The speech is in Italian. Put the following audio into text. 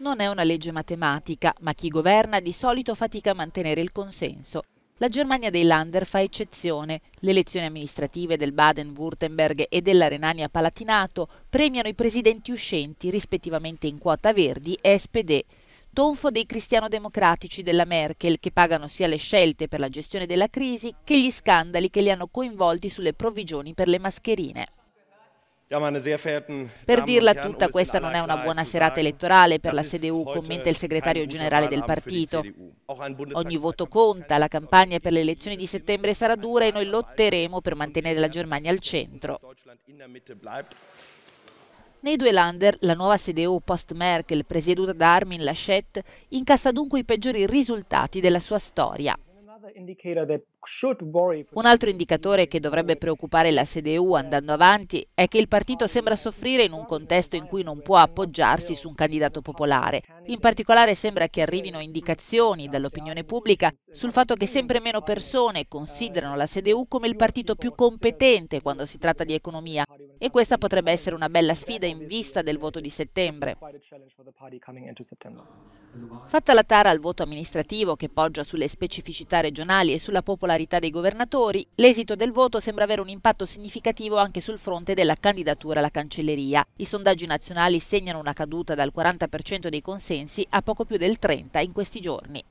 Non è una legge matematica, ma chi governa di solito fatica a mantenere il consenso. La Germania dei Lander fa eccezione. Le elezioni amministrative del Baden-Württemberg e della Renania-Palatinato premiano i presidenti uscenti, rispettivamente in quota Verdi e SPD. Tonfo dei cristiano-democratici della Merkel, che pagano sia le scelte per la gestione della crisi che gli scandali che li hanno coinvolti sulle provvigioni per le mascherine. Per dirla tutta, questa non è una buona serata elettorale per la CDU, commenta il segretario generale del partito. Ogni voto conta, la campagna per le elezioni di settembre sarà dura e noi lotteremo per mantenere la Germania al centro. Nei due lander, la nuova CDU post-Merkel, presieduta da Armin Laschet, incassa dunque i peggiori risultati della sua storia. Un altro indicatore che dovrebbe preoccupare la CDU andando avanti è che il partito sembra soffrire in un contesto in cui non può appoggiarsi su un candidato popolare. In particolare sembra che arrivino indicazioni dall'opinione pubblica sul fatto che sempre meno persone considerano la CDU come il partito più competente quando si tratta di economia e questa potrebbe essere una bella sfida in vista del voto di settembre. Fatta la tara al voto amministrativo che poggia sulle specificità regionali e sulla popolarità dei governatori, l'esito del voto sembra avere un impatto significativo anche sul fronte della candidatura alla cancelleria. I sondaggi nazionali segnano una caduta dal 40% dei consensi a poco più del 30% in questi giorni.